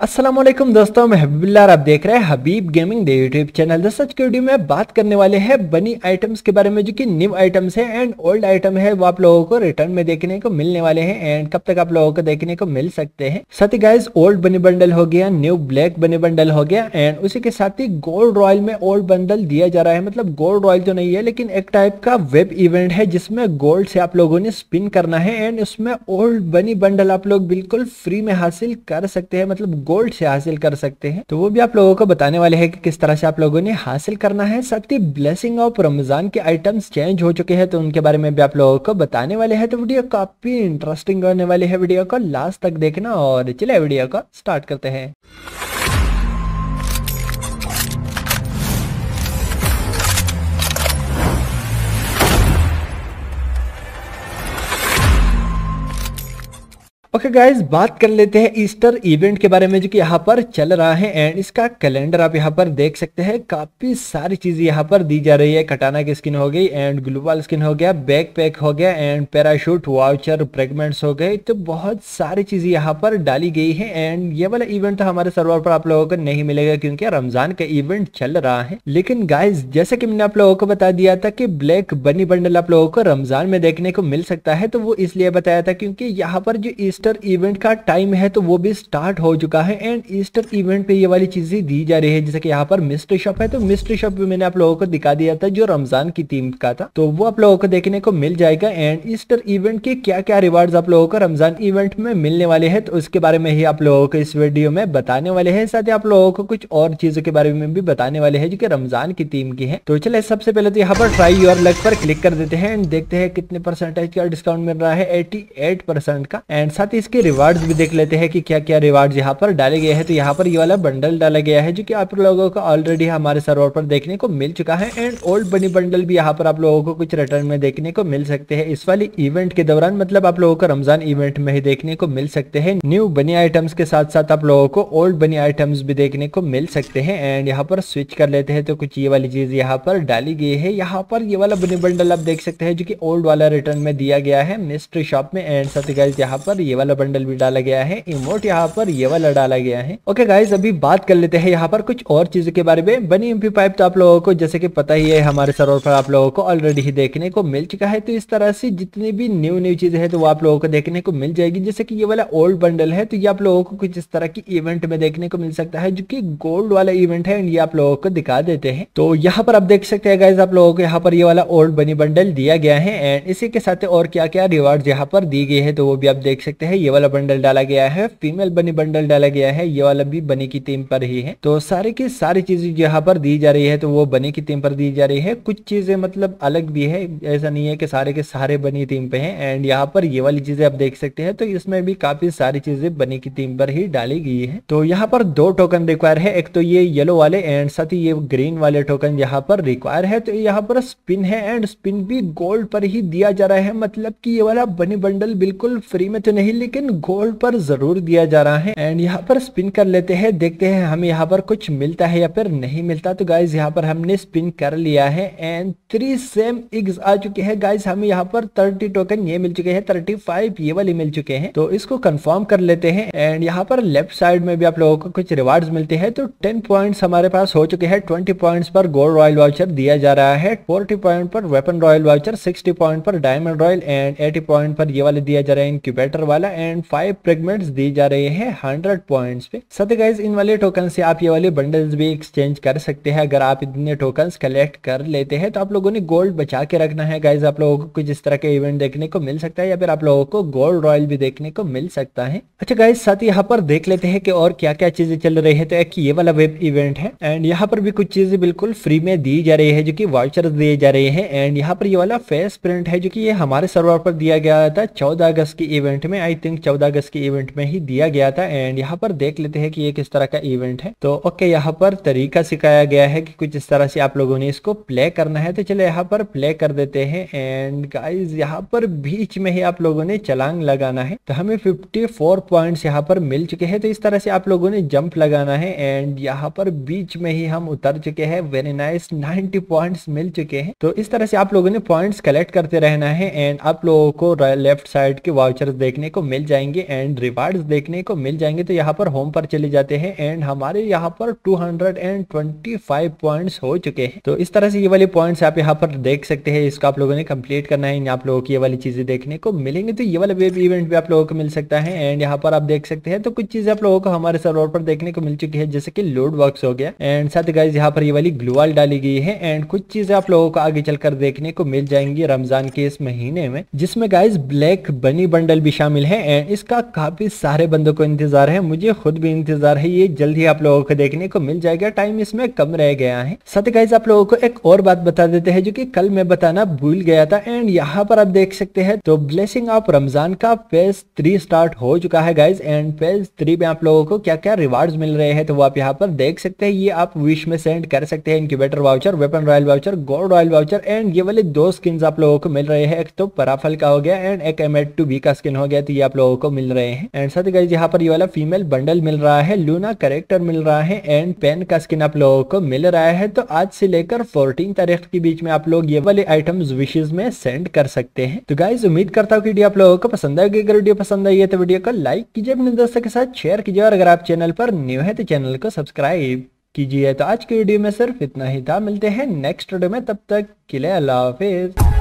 असलम दोस्तों मैं हबीबुल्लार आप देख रहे हैं हबीब गेमिंग डे यूट्यूब चैनल दोस्तों आज की वीडियो में बात करने वाले हैं बनी आइटम्स के बारे में जो कि न्यू आइटम्स है एंड ओल्ड आइटम है वो आप लोगों को रिटर्न में देखने को मिलने वाले हैं एंड कब तक आप लोगों को देखने को मिल सकते हैं साथ ही गाइज ओल्ड बनी बंडल हो गया न्यू ब्लैक बनी बंडल हो गया एंड उसी के साथ ही गोल्ड रॉयल में ओल्ड बंडल दिया जा रहा है मतलब गोल्ड रॉयल तो नहीं है लेकिन एक टाइप का वेब इवेंट है जिसमें गोल्ड से आप लोगों ने स्पिन करना है एंड उसमें ओल्ड बनी बंडल आप लोग बिल्कुल फ्री में हासिल कर सकते हैं मतलब गोल्ड से हासिल कर सकते हैं तो वो भी आप लोगों को बताने वाले हैं कि किस तरह से आप लोगों ने हासिल करना है साथ ही ब्लेसिंग ऑफ रमजान के आइटम्स चेंज हो चुके हैं तो उनके बारे में भी आप लोगों को बताने वाले हैं तो वीडियो काफी इंटरेस्टिंग होने वाली है वीडियो को लास्ट तक देखना और चले वीडियो को स्टार्ट करते हैं ओके okay गाइस बात कर लेते हैं ईस्टर इवेंट के बारे में जो कि यहाँ पर चल रहा है एंड इसका कैलेंडर आप यहाँ पर देख सकते हैं काफ़ी सारी चीज़ें यहाँ पर दी जा रही है कटाना की स्किन हो गई एंड ग्लोबल स्किन हो गया बैक पैक हो गया एंड पैराशूट वाउचर प्रेगमेंट्स हो गए तो बहुत सारी चीज़ें यहाँ पर डाली गई है एंड ये वाला इवेंट तो हमारे सर्वर पर आप लोगों को नहीं मिलेगा क्योंकि रमज़ान का इवेंट चल रहा है लेकिन गाइज जैसे कि मैंने आप लोगों को बता दिया था कि ब्लैक बनी बंडल आप लोगों को रमज़ान में देखने को मिल सकता है तो वो इसलिए बताया था क्योंकि यहाँ पर जो ईस्टर ईस्टर इवेंट का टाइम है तो वो भी स्टार्ट हो चुका है एंड ईस्टर इवेंट पे ये वाली चीज़ें दी जा रही है जैसे कि यहाँ पर मिस्ट्री शॉप है तो मिस्ट्री शॉप भी मैंने आप लोगों को दिखा दिया था जो रमजान की टीम का था तो वो आप लोगों को देखने को मिल जाएगा एंड ईस्टर इवेंट के क्या क्या रिवार्ड आप लोगों को रमजान इवेंट में मिलने वाले है तो उसके बारे में ही आप लोगों को इस वीडियो में बताने वाले है साथ ही आप लोगों को कुछ और चीजों के बारे में भी बताने वाले है जो की रमजान की टीम की है तो चले सबसे पहले तो यहाँ पर ट्राई योर लक पर क्लिक कर देते हैं एंड देखते हैं कितने परसेंटेज का डिस्काउंट मिल रहा है एटी एट परसेंट का एंड साथ साथ तो इसके रिवार्ड्स भी देख लेते हैं कि क्या क्या रिवार्ड्स यहाँ पर डाले गए हैं तो यहाँ पर ये वाला बंडल डाला गया है जो कि आप लोगों को ऑलरेडी हमारे सर्वर पर देखने को मिल चुका है एंड ओल्ड बनी बंडल भी यहाँ पर आप लोगों को कुछ रिटर्न में देखने को मिल सकते हैं इस वाली इवेंट के दौरान मतलब आप लोगों को रमजान इवेंट में ही देखने को मिल सकते हैं न्यू बनी आइटम्स के साथ साथ आप लोगों को ओल्ड बनी आइटम्स भी देखने को मिल सकते हैं एंड यहाँ पर स्विच कर लेते हैं तो कुछ ये वाली चीज यहाँ पर डाली गई है यहाँ पर ये वाला बनी बंडल आप देख सकते हैं जो की ओल्ड वाला रिटर्न में दिया गया है मिस्ट्री शॉप में एंड सत्य यहाँ पर ये वाला बंडल भी डाला गया है इमोट यहाँ पर ये वाला डाला गया है ओके गाइज अभी बात कर लेते हैं यहाँ पर कुछ और चीजों के बारे में बनी एमपी पाइप तो आप लोगों को जैसे कि पता ही है हमारे सरोवर पर आप लोगों को ऑलरेडी ही देखने को मिल चुका है तो इस तरह से जितनी भी न्यू न्यू चीज है तो वो आप लोगों को देखने को मिल जाएगी जैसे की ये वाला ओल्ड बंडल है तो ये आप लोगों को कुछ इस तरह की इवेंट में देखने को मिल सकता है जो की गोल्ड वाला इवेंट है ये आप लोगों को दिखा देते हैं तो यहाँ पर आप देख सकते हैं गाइज आप लोगों को यहाँ पर ये वाला ओल्ड बनी बंडल दिया गया है एंड इसी के साथ और क्या क्या रिवार्ड यहाँ पर दी गई है तो वो भी आप देख सकते हैं है ये वाला बंडल डाला गया है फीमेल बनी बंडल डाला गया है ये वाला भी बनी की टीम पर ही है तो सारे की सारी चीजें यहाँ पर दी जा रही है तो वो बनी की टीम पर दी जा रही है कुछ चीजें मतलब अलग भी है ऐसा नहीं है कि सारे के सारे बनी टीम पे है एंड यहाँ पर ये वाली चीजें आप देख सकते हैं तो इसमें भी काफी सारी चीजें बनी की टीम पर ही डाली गई तो तो है तो यहाँ पर दो टोकन रिक्वायर है एक तो ये येलो वाले एंड साथ ही ये ग्रीन वाले टोकन यहाँ पर रिक्वायर है तो यहाँ पर स्पिन है एंड स्पिन भी गोल्ड पर ही दिया जा रहा है मतलब की ये वाला बनी बंडल बिल्कुल फ्री में तो नहीं लेकिन गोल्ड पर जरूर दिया जा रहा है एंड यहाँ पर स्पिन कर लेते हैं देखते हैं हमें यहाँ पर कुछ मिलता है या फिर नहीं मिलता तो गाइज यहाँ पर हमने स्पिन कर लिया है एंड थ्री सेम इग्स आ चुके हैं गाइज हमें यहाँ पर थर्टी टोकन ये मिल चुके हैं थर्टी फाइव ये वाले मिल चुके हैं तो इसको कंफर्म कर लेते हैं एंड यहाँ पर लेफ्ट साइड में भी आप लोगों को कुछ रिवार्ड मिलते हैं तो टेन पॉइंट हमारे पास हो चुके हैं ट्वेंटी पॉइंट पर गोल्ड रॉयल वाउचर दिया जा रहा है फोर्टी पॉइंट पर weapon royal voucher sixty point पर diamond royal and eighty point पर ये वाले दिया जा रहा है इनक्यूबेटर वाला एंड फाइव प्रेगमेंट दी जा रहे हैं हंड्रेड पॉइंट पे साथ गाइज इन वाले टोकन से आप ये वाले बंडल्स भी एक्सचेंज कर सकते हैं अगर आप इतने टोकन कलेक्ट कर लेते हैं तो आप लोगों ने गोल्ड बचा के रखना है गाइज आप लोगों को कुछ इस तरह के इवेंट देखने को मिल सकता है या फिर आप लोगों को गोल्ड रॉयल भी देखने को मिल सकता है अच्छा गाइज साथ यहाँ पर देख लेते हैं कि और क्या क्या चीजें चल रही है तो एक ये वाला वेब इवेंट है एंड यहाँ पर भी कुछ चीजें बिल्कुल फ्री में दी जा रही है जो की वाउचर दिए जा रहे हैं एंड यहाँ पर ये वाला फेस प्रिंट है जो की ये हमारे सर्वर पर दिया गया था चौदह अगस्त के इवेंट में आई आई थिंक चौदह अगस्त के इवेंट में ही दिया गया था एंड यहाँ पर देख लेते हैं कि ये किस तरह का इवेंट है तो ओके okay, यहाँ पर तरीका सिखाया गया है कि कुछ इस तरह से आप लोगों ने इसको प्ले करना है तो चले यहाँ पर प्ले कर देते हैं एंड गाइज यहाँ पर बीच में ही आप लोगों ने चलांग लगाना है तो हमें 54 पॉइंट्स यहाँ पर मिल चुके हैं तो इस तरह से आप लोगों ने जंप लगाना है एंड यहाँ पर बीच में ही हम उतर चुके हैं वेरी नाइस नाइनटी पॉइंट मिल चुके हैं तो इस तरह से आप लोगों ने पॉइंट्स कलेक्ट करते रहना है एंड आप लोगों को लेफ्ट साइड के वाउचर देखने को मिल जाएंगे एंड रिवार्ड देखने को मिल जाएंगे तो यहाँ पर होम पर चले जाते हैं एंड हमारे यहाँ पर 225 पॉइंट्स हो चुके हैं तो इस तरह से ये वाले पॉइंट्स आप यहाँ पर देख सकते हैं इसको आप लोगों ने कंप्लीट करना है आप लोगों की ये वाली चीजें देखने को मिलेंगे तो ये वाला वेब इवेंट भी आप लोगों को मिल सकता है एंड यहाँ पर आप देख सकते हैं तो कुछ चीजें आप लोगों को हमारे सर्वर पर देखने को मिल चुकी है जैसे की लोड वर्क हो गया एंड साथ गाइज यहाँ पर ये वाली ग्लूवाल डाली गई है एंड कुछ चीजें आप लोगों को आगे चलकर देखने को मिल जाएंगी रमजान के इस महीने में जिसमें गाइज ब्लैक बनी बंडल भी शामिल है हैं इसका काफ़ी सारे बंदों को इंतज़ार है मुझे खुद भी इंतज़ार है ये जल्द ही आप लोगों को देखने को मिल जाएगा टाइम इसमें कम रह गया है सत्य गाइज आप लोगों को एक और बात बता देते हैं जो कि कल मैं बताना भूल गया था एंड यहाँ पर आप देख सकते हैं तो ब्लेसिंग ऑफ रमजान का पेज थ्री स्टार्ट हो चुका है गाइज एंड पेज थ्री में आप लोगों को क्या क्या रिवार्ड मिल रहे हैं तो वो आप यहाँ पर देख सकते हैं ये आप विश में सेंड कर सकते हैं incubator voucher weapon royal voucher gold royal voucher and ये वाले दो स्किन आप लोगों को मिल रहे हैं एक तो पराफल का हो गया एंड एक एम टू बी का स्किन हो गया तो ये भी आप लोगों को मिल रहे हैं एंड साथ ही यहाँ पर ये वाला फीमेल बंडल मिल रहा है लूना करेक्टर मिल रहा है एंड पेन का स्किन आप लोगों को मिल रहा है तो आज से लेकर फोर्टीन तारीख के बीच में आप लोग ये वाले आइटम विशेष में सेंड कर सकते हैं तो गाइज उम्मीद करता हूँ वीडियो आप लोगों को पसंद आएगी अगर वीडियो पसंद आई है तो वीडियो को लाइक कीजिए अपने दोस्तों के साथ शेयर कीजिए और अगर आप चैनल पर न्यू है तो चैनल को सब्सक्राइब कीजिए तो आज की वीडियो में सिर्फ इतना ही था मिलते हैं नेक्स्ट वीडियो में तब तक के लिए अल्लाह हाफिज़